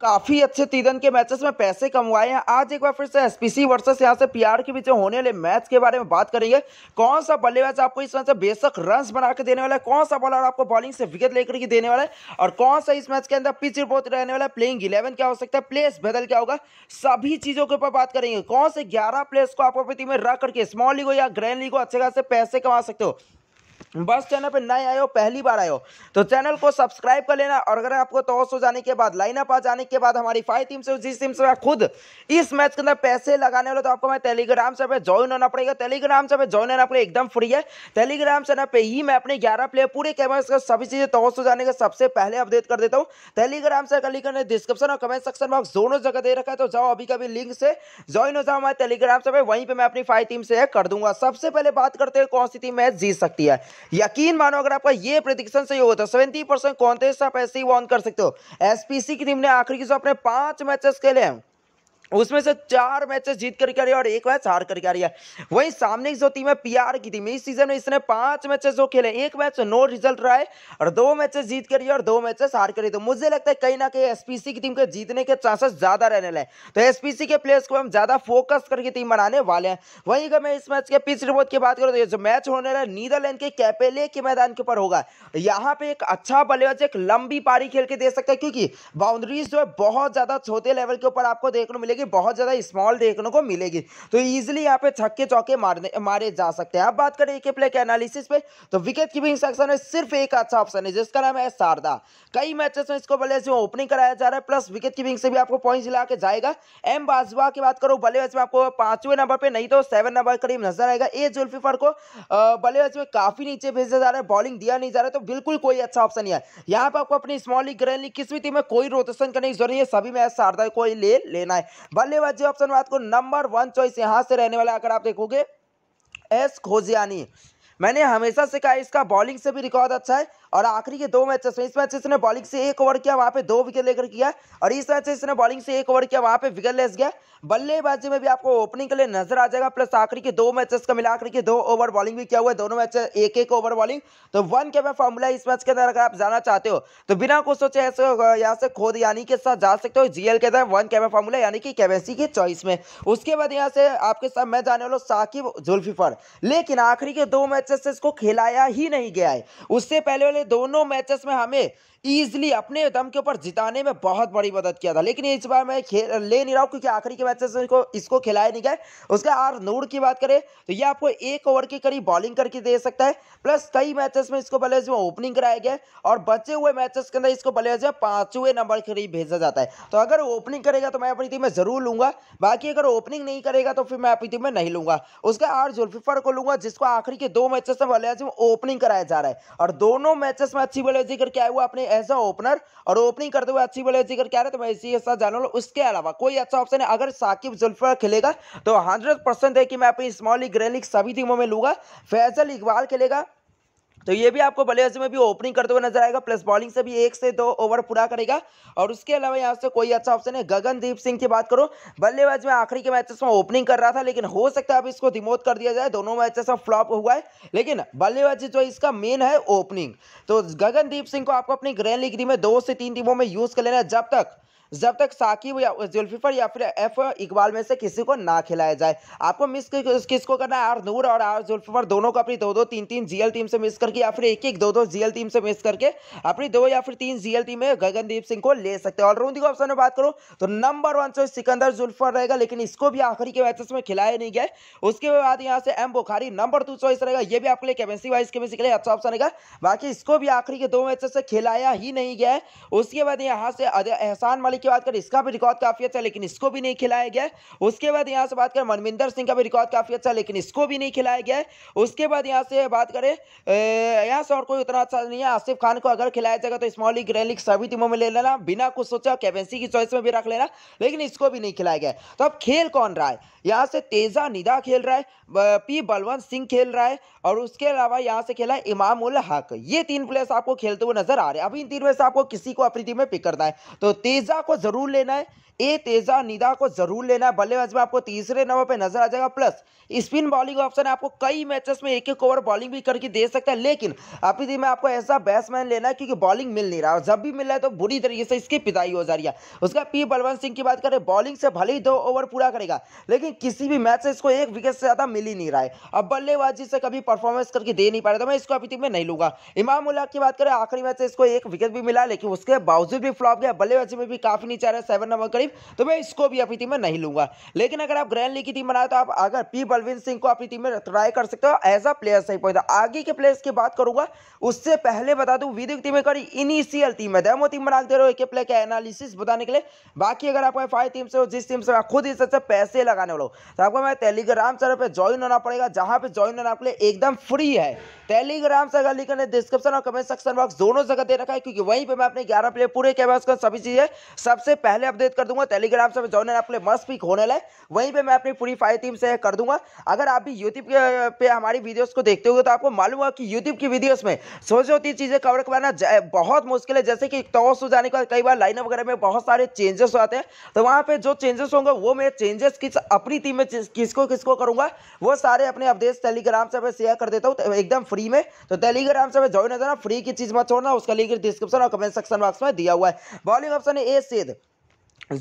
काफी अच्छे तीदन के मैचेस में पैसे कमवाए हैं आज एक बार फिर से एसपीसी वर्सेस यहां से पीआर के बीच होने वाले मैच के बारे में बात करेंगे कौन सा बल्लेबाज आपको इस मैच से बेशक रन बना के देने वाला है कौन सा बॉलर आपको बॉलिंग से विकेट लेकर के देने वाला है और कौन सा इस मैच के अंदर पिच रिपोर्ट रहने वाला है प्लेइंग इलेवन क्या हो सकता है प्लेस बदल क्या होगा सभी चीजों के ऊपर बात करेंगे कौन से ग्यारह प्लेयर्स को आप प्रति में रख करके स्मॉल लीग हो या ग्रैंड लीग हो अच्छे खास पैसे कमा सकते हो बस चैनल पर नए आए हो पहली बार आए हो तो चैनल को सब्सक्राइब कर लेना और अगर आपको टॉस हो तो जाने के बाद लाइनअप आ जाने के बाद हमारी फाइव टीम से जिस टीम से खुद इस मैच के अंदर पैसे लगाने वाले तो आपको मैं टेलीग्राम से पे ज्वाइन होना पड़ेगा टेलीग्राम से पे ज्वाइन होना पड़ेगा एकदम फ्री है टेलीग्राम से पे ही मैं अपने ग्यारह प्लेयर पूरे कैमरे का सभी चीज़ें टॉस हो तो जाने का सबसे पहले अपडेट कर देता हूँ टेलीग्राम से लिंक ने डिस्क्रिप्शन और कमेंट सेक्शन बॉक्स दोनों जगह दे रखा है तो जाओ अभी कभी लिंक से ज्वाइन हो जाओ हमारे टेलीग्राम से वहीं पर मैं अपनी फाइव टीम से कर दूंगा सबसे पहले बात करते हैं कौन सी टीम मैच जीत सकती है यकीन मानो अगर आपका ये प्रदिक्षण सही होगा तो सेवेंटी परसेंट कॉन्टेस्ट आप ऐसे ही वॉन कर सकते हो एसपीसी की टीम ने आखिरी जो अपने पांच मैचेस खेले हैं उसमें से चार मैचेस जीत करके आ रही है और एक मैच हार करके आ रही है वहीं सामने की जो टीम है पीआर की टीम इस सीजन में इसने पांच मैचेस जो खेले एक मैच नो रिजल्ट रहा है और दो मैचेस जीत कर और दो मैचेस हार करी तो मुझे लगता है कहीं ना कहीं एसपीसी की टीम के जीतने के चांसेस ज्यादा रहने लगे तो एसपीसी के प्लेयर्स को हम ज्यादा फोकस करके टीम बनाने वाले हैं वहीं अगर मैं इस मैच के पिच रिपोर्ट की बात करूँ तो ये जो मैच होने है नीदरलैंड के कैपेले के मैदान के ऊपर होगा यहाँ पे एक अच्छा बल्लेबाज एक लंबी पारी खेल के दे सकता है क्योंकि बाउंड्रीज जो है बहुत ज्यादा छोटे लेवल के ऊपर आपको देखने को मिलेगी बहुत ज़्यादा स्मॉल देखने को मिलेगी तो ईजिली यहाँ पे छक्के चौके मारने मारे जा सकते हैं अब बात करें एक प्ले के एनालिसिस पे तो विकेट कीपिंग सेक्शन में सिर्फ एक अच्छा ऑप्शन है जिसका नाम है शारदा कई मैचेस में इसको बल्ले से ओपनिंग कराया जा रहा है प्लस विकेट कीपिंग से भी आपको पॉइंट दिला के जाएगा एम बाजवा की बात करो बल्लेबाज में आपको पांचवें नंबर पर नहीं तो सेवन नंबर करीब नजर आएगा ए जुल्फीफर को बल्लेबाज में काफी नीचे भेजा जा रहा है बॉलिंग दिया नहीं जा रहा है तो बिल्कुल कोई अच्छा ऑप्शन नहीं है यहाँ पर आपको अपनी स्मॉल लीग ग्रैंड लीग किसी भी टीम में कोई रोटेशन करने की जरूरत नहीं है सभी मैच शारदा को ले लेना है बल्लेबाजी ऑप्शन बात को नंबर वन चॉइस यहाँ से रहने वाला अगर आप देखोगे एस खोजियानी मैंने हमेशा से कहा इसका बॉलिंग से भी रिकॉर्ड अच्छा है और आखिरी के दो मैचेस में इस मैच इसने बॉलिंग से एक ओवर किया वहाँ पे दो विकेट लेकर किया और इस मैच इसने बॉलिंग से एक ओवर किया वहाँ पे विकेट लेस गया बल्लेबाजी में भी आपको ओपनिंग के लिए नजर आ जाएगा प्लस आखिरी के दो मैचेस का मिलाकर के दो ओवर बॉलिंग भी किया हुआ है दोनों मैच एक एक ओवर बॉलिंग तो वन के फॉर्मूला इस मैच के अंदर अगर आप जाना चाहते हो तो बिना कुछ सोचे ऐसे यहाँ से खोद यानी के साथ जा सकते हो जीएल के अंदर वन कैमरा फॉर्मूला यानी कि कैबेसी के चॉइस में उसके बाद यहाँ से आपके साथ मैं जाने वालों साकिब जुल्फी पर लेकिन आखिरी के दो मैचेस से इसको खिलाया ही नहीं गया है उससे पहले वाले दोनों मैचेस में हमें इजिली अपने दम के ऊपर जिताने में बहुत बड़ी मदद किया था लेकिन इस बार मैं खेल ले नहीं रहा हूँ क्योंकि आखिरी के मैचेस में इसको, इसको खिलाया नहीं गया उसके आर नूर की बात करें तो ये आपको एक ओवर के करीब बॉलिंग करके दे सकता है प्लस कई मैचेस में इसको बल्लेबाज में ओपनिंग कराया गया और बचे हुए मैचेस के अंदर इसको बल्लेबाज में पांचवें नंबर के करीब भेजा जाता है तो अगर ओपनिंग करेगा तो मैं अपनी टीम में जरूर लूंगा बाकी अगर ओपनिंग नहीं करेगा तो फिर मैं अपनी टीम में नहीं लूंगा उसके आर जुल्फिफर को लूंगा जिसको आखिरी के दो मैचेस में बल्लेबाज में ओपनिंग कराया जा रहा है और दोनों मैचेस में अच्छी बल्लेबाजी जिक्र क्या हुआ अपने एज अ ओपनर और ओपनिंग करते हुए अच्छी बल्लेबाजी जिक्र क्या रहे तो मैं इसी के साथ जान लो उसके अलावा कोई अच्छा ऑप्शन है अगर साकिब जुल्फर खेलेगा तो हंड्रेड है कि मैं अपनी स्मॉल लीग ग्रे लीग सभी टीमों में लूंगा फैजल इकबाल खेलेगा तो ये भी आपको बल्लेबाजी में भी ओपनिंग करते हुए नजर आएगा प्लस बॉलिंग से भी एक से दो ओवर पूरा करेगा और उसके अलावा यहाँ से कोई अच्छा ऑप्शन है गगनदीप सिंह की बात करो बल्लेबाज में आखिरी के मैचेस में ओपनिंग कर रहा था लेकिन हो सकता है अब इसको रिमोट कर दिया जाए दोनों मैचेस में फ्लॉप हुआ है लेकिन बल्लेबाजी जो इसका मेन है ओपनिंग तो गगनदीप सिंह को आपको अपनी ग्रैंड लीग में दो से तीन टीमों में यूज कर लेना है जब तक जब तक साकिब या जुल्फिफर या फिर एफ इकबाल में से किसी को ना खिलाया जाए आपको मिस किसको करना है आर नूर और आर जुल्फिफर दोनों को अपनी दो दो तीन तीन जीएल टीम से मिस करके या फिर एक एक दो दो जीएल टीम से मिस करके अपनी दो या फिर तीन जीएल टीम में गगनदीप सिंह को ले सकते हैं ऑलराउंडिंग ऑप्शन में बात करो तो नंबर वन से सिकंदर जुल्फर रहेगा लेकिन इसको भी आखिरी के मैचेस में खिलाया नहीं गया उसके बाद यहाँ से M Bukhari number two choice रहेगा ये भी आपके लिए केमेंसी वाइज केमेंसी के लिए अच्छा ऑप्शन रहेगा बाकी इसको भी आखिरी के दो मैचेस से खिलाया ही नहीं गया उसके बाद यहाँ से एहसान मलिक खिलाड़ी की बात करें इसका भी रिकॉर्ड काफ़ी अच्छा लेकिन इसको भी नहीं खिलाया गया उसके बाद यहाँ से बात करें मनमिंदर सिंह का भी रिकॉर्ड काफ़ी अच्छा लेकिन इसको भी नहीं खिलाया गया उसके बाद यहाँ से बात करें यहाँ से और कोई उतना अच्छा नहीं है आसिफ खान को अगर खिलाया जाएगा तो स्मॉल लीग ग्रैंड लीग सभी टीमों में ले लेना बिना कुछ सोचा कैपेंसी की चॉइस में भी रख लेना लेकिन इसको भी नहीं खिलाया गया तो अब खेल कौन रहा है यहाँ से तेजा निदा खेल रहा है पी बलवंत सिंह खेल रहा है और उसके अलावा यहाँ से खेला है इमाम उल हक ये तीन प्लेयर्स आपको खेलते हुए नजर आ रहे हैं अभी इन तीन में से आपको किसी को अपनी टीम में पिक करना है तो तेजा आपको जरूर लेना है ए तेजा निदा को जरूर लेना है बल्लेबाज में आपको तीसरे नंबर पे नजर आ जाएगा प्लस स्पिन बॉलिंग ऑप्शन आपको कई मैचेस में एक एक ओवर बॉलिंग भी करके दे सकता है लेकिन अभी दिन में आपको ऐसा बैट्समैन लेना है क्योंकि बॉलिंग मिल नहीं रहा है जब भी मिल रहा है तो बुरी तरीके से इसकी पिताई हो जा रही है उसका पी बलवंत सिंह की बात करें बॉलिंग से भले ही दो ओवर पूरा करेगा लेकिन किसी भी मैच से इसको एक विकेट से ज़्यादा मिल ही नहीं रहा है अब बल्लेबाजी से कभी परफॉर्मेंस करके दे नहीं पा रहा तो मैं इसको अभी तक में नहीं लूंगा इमाम उल्लाह की बात करें आखिरी मैच से इसको एक विकेट भी मिला लेकिन उसके बावजूद भी फ्लॉप गया बल्लेबाजी में भी काफ़ी काफ़ी नीचे आ रहा है सेवन नंबर करीब तो मैं इसको भी अपनी टीम में नहीं लूंगा लेकिन अगर आप ग्रैंड लीग की टीम बनाए तो आप अगर पी बलविंद सिंह को अपनी टीम में ट्राई कर सकते हो एज अ प्लेयर सही पॉइंट आगे के प्लेयर्स की बात करूंगा उससे पहले बता दू वीडियो टीम करी इनिशियल टीम है डेमो टीम बना दे रहे हो एक प्लेयर का एनालिसिस बताने के लिए बाकी अगर आप फाइव टीम से हो जिस टीम से आप खुद इस पैसे लगाने वालों तो आपको मैं टेलीग्राम चैनल पर ज्वाइन होना पड़ेगा जहां पर ज्वाइन होना आपके लिए एकदम फ्री है टेलीग्राम से अगर लिख डिस्क्रिप्शन और कमेंट सेक्शन बॉक्स दोनों जगह दे रखा है क्योंकि वहीं पे मैं अपने 11 प्लेयर पूरे कैमरास का सभी चीज़ें सबसे पहले अपडेट कर दूंगा टेलीग्राम से ज्वाइन अपने मस्त पिक होने लगे वहीं पे मैं अपनी पूरी फायर टीम से कर दूंगा अगर आप भी यूट्यूब पे हमारी वीडियोस को देखते हो तो आपको मालूम होगा कि यूट्यूब की वीडियोस में सोच होती चीज़ें कवर करवाना बहुत मुश्किल है जैसे कि टॉस हो जाने के बाद कई बार लाइन वगैरह में बहुत सारे चेंजेस आते हैं तो वहाँ पर जो चेंजेस होंगे वो मैं चेंजेस किस अपनी टीम में किसको किसको करूँगा वो सारे अपने अपडेट्स टेलीग्राम से शेयर कर देता हूँ तो एकदम फ्री में तो टेलीग्राम से ज्वाइन हो जाना फ्री की चीज़ मत छोड़ना उसका लिंक डिस्क्रिप्शन और कमेंट सेक्शन बॉक्स में दिया हुआ है बॉलिंग ऑप्शन ए रशीद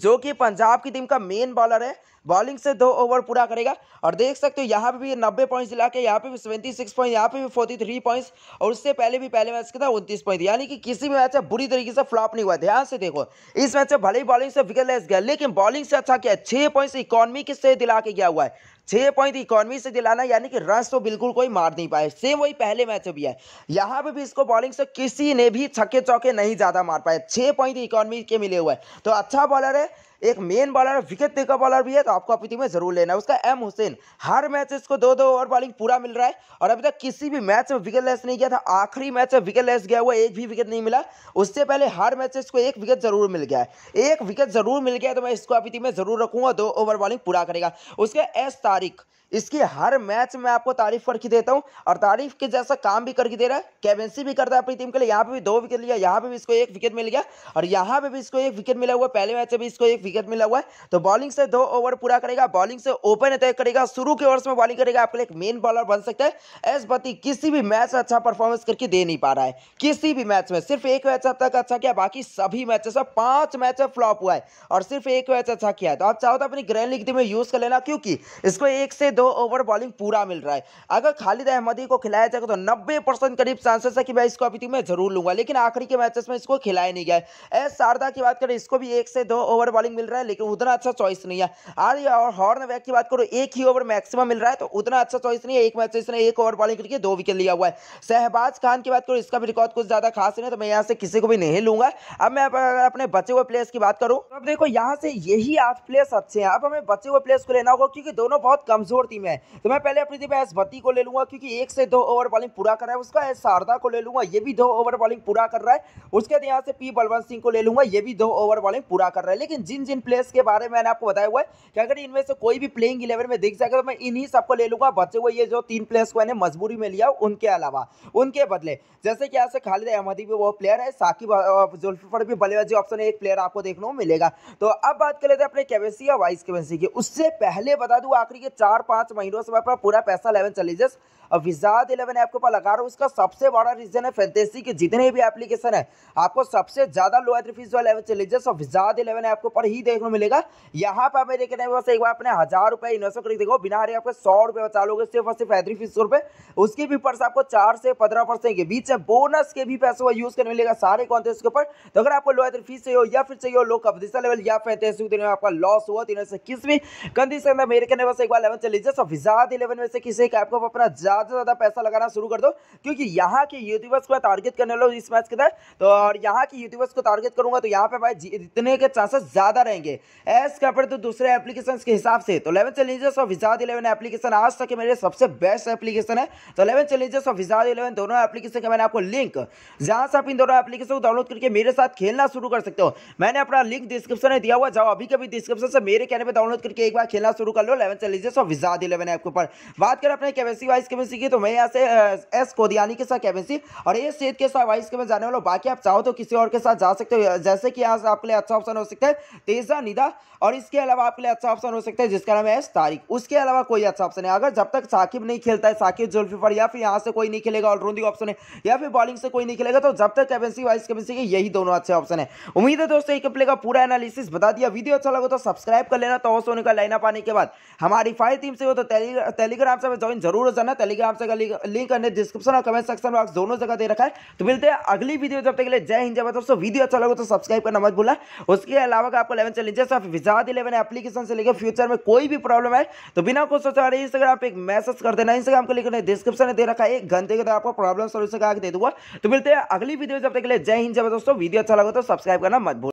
जो कि पंजाब की टीम का मेन बॉलर है बॉलिंग से दो ओवर पूरा करेगा और देख सकते हो यहाँ पे भी नब्बे पॉइंट्स दिला के यहाँ पे भी सेवेंटी सिक्स पॉइंट यहाँ पे भी फोर्टी थ्री पॉइंट्स और उससे पहले भी पहले मैच के था उनतीस पॉइंट यानी कि किसी भी मैच में बुरी तरीके से फ्लॉप नहीं हुआ ध्यान से देखो इस मैच में भले ही बॉलिंग से विकेट लेस गया लेकिन बॉलिंग से अच्छा किया छः पॉइंट्स इकॉनमी किससे दिला के गया हुआ है छह पॉइंट इकॉनमी से दिलाना यानी कि रन तो बिल्कुल कोई मार नहीं पाए सेम वही पहले मैच भी है यहां पे भी इसको बॉलिंग से किसी ने भी छक्के चौके नहीं ज़्यादा मार पाए छह पॉइंट इकॉनमी के मिले हुए तो अच्छा बॉलर है एक main bowler wicket taker bowler भी है तो आपको अपनी टीम में जरूर लेना है उसका एम हुसैन हर मैच इसको दो दो ओवर बॉलिंग पूरा मिल रहा है और अभी तक किसी भी मैच में विकेट लेस नहीं गया था आखिरी मैच में विकेट लेस गया हुआ एक भी विकेट नहीं मिला उससे पहले हर मैच इसको एक विकेट जरूर मिल गया है एक विकेट जरूर मिल गया तो मैं इसको अपनी टीम में जरूर रखूंगा दो ओवर बॉलिंग पूरा करेगा उसके एस तारीख इसकी हर मैच में आपको तारीफ करके देता हूं और तारीफ के जैसा काम भी करके दे रहा है कैबेंसी भी करता है अपनी टीम के लिए यहां पे भी दो विकेट लिया यहां पे भी इसको एक विकेट मिल गया और यहां पे भी इसको एक विकेट मिला हुआ पहले मैच में भी इसको एक विकेट विकेट मिला हुआ है तो बॉलिंग से दो ओवर पूरा करेगा बॉलिंग से ओपन अटैक करेगा शुरू के ओवर्स में बॉलिंग करेगा आपके लिए एक मेन बॉलर बन सकता है एस बत्ती किसी भी मैच में अच्छा परफॉर्मेंस करके दे नहीं पा रहा है किसी भी मैच में सिर्फ एक मैच अब तक अच्छा किया बाकी सभी मैचेस में पांच मैच में फ्लॉप हुआ है और सिर्फ एक मैच अच्छा किया है तो आप चाहो तो अपनी ग्रैंड लीग टीम में यूज कर लेना क्योंकि इसको एक से दो ओवर बॉलिंग पूरा मिल रहा है अगर खालिद अहमदी को खिलाया जाएगा तो नब्बे करीब चांसेस है कि मैं इसको अभी टीम में जरूर लूंगा लेकिन आखिरी के मैचेस में इसको खिलाया नहीं गया एस शारदा की बात करें इसको भी एक से दो ओवर बॉलिंग मिल रहा है लेकिन उतना अच्छा चॉइस नहीं है आज और हॉर्न बैग की बात करो एक ही ओवर मैक्सिमम मिल रहा है तो उतना अच्छा चॉइस नहीं है एक मैच तो इसने एक ओवर बॉलिंग करके दो विकेट लिया हुआ है शहबाज खान की बात करो इसका भी रिकॉर्ड कुछ ज़्यादा खास नहीं है तो मैं यहाँ से किसी को भी नहीं लूंगा अब मैं अगर अपने बचे हुए प्लेयर्स की बात करूँ तो अब देखो यहाँ से यही आठ प्लेयर्स अच्छे हैं अब हमें बचे हुए प्लेयर्स को लेना होगा क्योंकि दोनों बहुत कमजोर टीम है तो मैं पहले अपनी टीम एस बत्ती को ले लूंगा क्योंकि एक से दो ओवर बॉलिंग पूरा कर रहा है उसका एस शारदा को ले लूंगा ये भी दो ओवर बॉलिंग पूरा कर रहा है उसके बाद यहाँ से पी बलवंत सिंह को ले लूंगा ये भी दो ओवर बॉलिंग पूरा कर रहा है लेकिन जिन जिन प्लेयर्स के बारे में मैंने आपको बताया हुआ है कि अगर इनमें से कोई भी प्लेइंग इलेवन में दिख जाएगा तो मैं इन्हीं सबको ले लूंगा बचे हुए ये जो तीन प्लेयर्स को मैंने मजबूरी में लिया उनके अलावा उनके बदले जैसे कि आपसे खालिद अहमदी भी वो प्लेयर है साकिब जुल्फर भी बल्लेबाजी ऑप्शन एक प्लेयर आपको देखने को मिलेगा तो अब बात कर लेते हैं अपने कैवेसी या वाइस कैवेसी की उससे पहले बता दूँ आखिरी के चार पाँच महीनों से मैं अपना पूरा पैसा इलेवन चैलेंजेस विजाद इलेवन ऐप के ऊपर लगा रहा हूँ उसका सबसे बड़ा रीजन है फैंतेसी के जितने भी एप्लीकेशन है आपको सबसे ज़्यादा लो फीस वाले चैलेंजेस और विजाद इलेवन ऐप के ऊपर ही देखने को मिलेगा यहाँ पर मेरे कहने बस एक बार अपने हज़ार रुपये इन्वेस्ट करके देखो बिना हरे आपके सौ रुपये बचा लोगे सिर्फ और सिर्फ फीस रुपये उसके भी पर्स आपको चार से पंद्रह परसेंट के बीच में बोनस के भी पैसे यूज़ करने मिलेगा सारे कॉन्टेस्ट के ऊपर तो अगर आपको लो फीस चाहिए हो या फिर चाहिए हो लो कपदिशा लेवल या फैंतेसी फैंटेसी में आपका लॉस हुआ तो से किस भी कंडीशन में मेरे कहने बस एक बार इलेवन चैलेंजेस और विजाद इलेवन में से किसी का आपको अपना ज़्यादा से ज़्यादा पैसा लगाना शुरू कर दो क्योंकि यहाँ के यूट्यूबर्स को टारगेट करने लो इस मैच के अंदर तो और यहाँ के यूट्यूबर्स को टारगेट करूंगा तो यहाँ पे भाई जितने के चांसेस ज़्यादा रहेंगे एज कंपेयर तो दूसरे एप्लीकेशन के हिसाब से तो इलेवन चैलेंजेस ऑफ विजाद इलेवन एप्लीकेशन आज तक मेरे सबसे बेस्ट एप्लीकेशन है तो इलेवन चैलेंजेस ऑफ विजाद इलेवन दोनों एप्लीकेशन का मैंने आपको लिंक जहाँ से आप इन दोनों एप्लीकेशन को डाउनलोड करके मेरे साथ खेलना शुरू कर सकते हो मैंने अपना लिंक डिस्क्रिप्शन में दिया हुआ जाओ अभी कभी डिस्क्रिप्शन से मेरे कहने पर डाउनलोड करके एक बार खेलना शुरू कर लो इलेवन चैलेंजेस ऑफ विजाद इलेवन ऐप के ऊपर बात करें अपने केवेसी वाइज के कैपेंसी की तो मैं यहाँ से एस कोदियानी के साथ कैपेंसी और ए सेठ के साथ वाइस के मैं जाने वाला बाकी आप चाहो तो किसी और के साथ जा सकते हो जैसे कि यहाँ आपके लिए अच्छा ऑप्शन हो सकता है तेजा निदा और इसके अलावा आपके लिए अच्छा ऑप्शन हो सकता है जिसका नाम है एस तारिक उसके अलावा कोई अच्छा ऑप्शन है अगर जब तक साकिब नहीं खेलता है साकिब जुल्फीफर या फिर यहाँ से कोई नहीं खेलेगा ऑलराउंडिंग ऑप्शन है या फिर बॉलिंग से कोई नहीं खेलेगा तो जब तक कैपेंसी वाइस कैपेंसी के यही दोनों अच्छे ऑप्शन है उम्मीद है दोस्तों एक प्ले का पूरा एनालिसिस बता दिया वीडियो अच्छा लगा तो सब्सक्राइब कर लेना तो होने का लाइन अप आने के बाद हमारी फाइव टीम से हो तो टेलीग्राम से ज्वाइन जरूर हो जाना टेलीग्राम से लिंक अन्य डिस्क्रिप्शन और कमेंट सेक्शन बॉक्स दोनों जगह दे रखा है तो मिलते हैं अगली वीडियो जब तक के लिए जय हिंद जब दोस्तों वीडियो अच्छा लगे तो सब्सक्राइब करना मत भूला उसके अलावा आपको इलेवन चैलेंजेस ऑफ विजाद इलेवन एप्लीकेशन से लेकर फ्यूचर में कोई भी प्रॉब्लम है तो बिना कुछ सोचा रहे इंस्टाग्राम पर एक मैसेज कर देना इंस्टाग्राम का लिंक डिस्क्रिप्शन में दे रखा है एक घंटे के अंदर आपको प्रॉब्लम सोल्यूशन का दे दूंगा तो मिलते हैं अगली वीडियो जब तक के लिए जय हिंद जब दोस्तों वीडियो अच्छा लगे तो सब्सक्राइब करना मत भूल